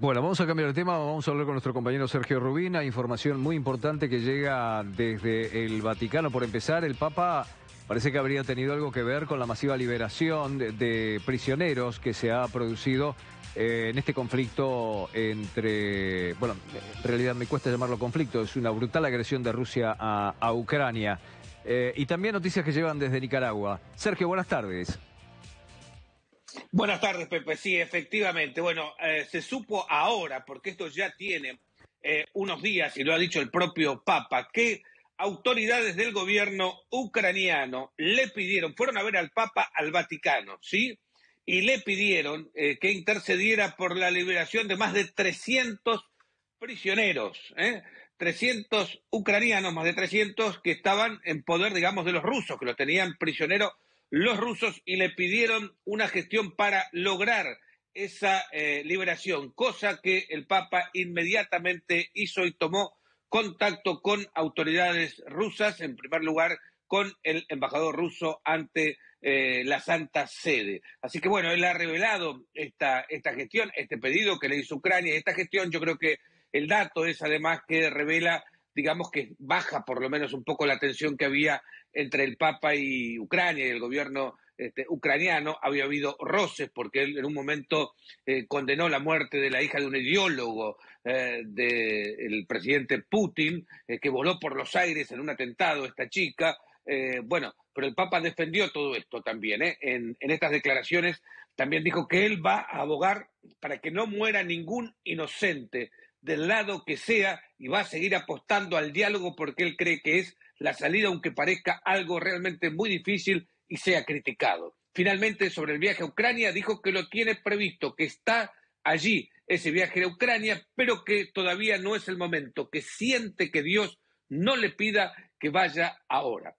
Bueno, vamos a cambiar de tema, vamos a hablar con nuestro compañero Sergio Rubina. Información muy importante que llega desde el Vaticano. Por empezar, el Papa parece que habría tenido algo que ver con la masiva liberación de, prisioneros que se ha producido eh, en este conflicto entre... Bueno, en realidad me cuesta llamarlo conflicto, es una brutal agresión de Rusia a, Ucrania. Eh, y también noticias que llevan desde Nicaragua. Sergio, buenas tardes. Buenas tardes, Pepe. Sí, efectivamente. Bueno, eh, se supo ahora, porque esto ya tiene eh, unos días y lo ha dicho el propio Papa, que autoridades del gobierno ucraniano le pidieron, fueron a ver al Papa al Vaticano, ¿sí? Y le pidieron eh, que intercediera por la liberación de más de 300 prisioneros, ¿eh? 300 ucranianos, más de 300 que estaban en poder, digamos, de los rusos, que lo tenían prisionero los rusos y le pidieron una gestión para lograr esa eh, liberación, cosa que el Papa inmediatamente hizo y tomó contacto con autoridades rusas, en primer lugar con el embajador ruso ante eh, la Santa Sede. Así que bueno, él ha revelado esta, esta gestión, este pedido que le hizo Ucrania, esta gestión, yo creo que el dato es además que revela digamos que baja por lo menos un poco la tensión que había entre el Papa y Ucrania y el gobierno este, ucraniano. Había habido roces porque él en un momento eh, condenó la muerte de la hija de un ideólogo eh, del presidente Putin, eh, que voló por los aires en un atentado esta chica. bueno, pero el Papa defendió todo esto también. en estas declaraciones también dijo que él va a abogar para que no muera ningún inocente del lado que sea y va a seguir apostando al diálogo porque él cree que es la salida, aunque parezca algo realmente muy difícil y sea criticado. Finalmente, sobre el viaje a Ucrania, dijo que lo tiene previsto, que está allí ese viaje a Ucrania, pero que todavía no es el momento, que siente que Dios no le pida que vaya ahora.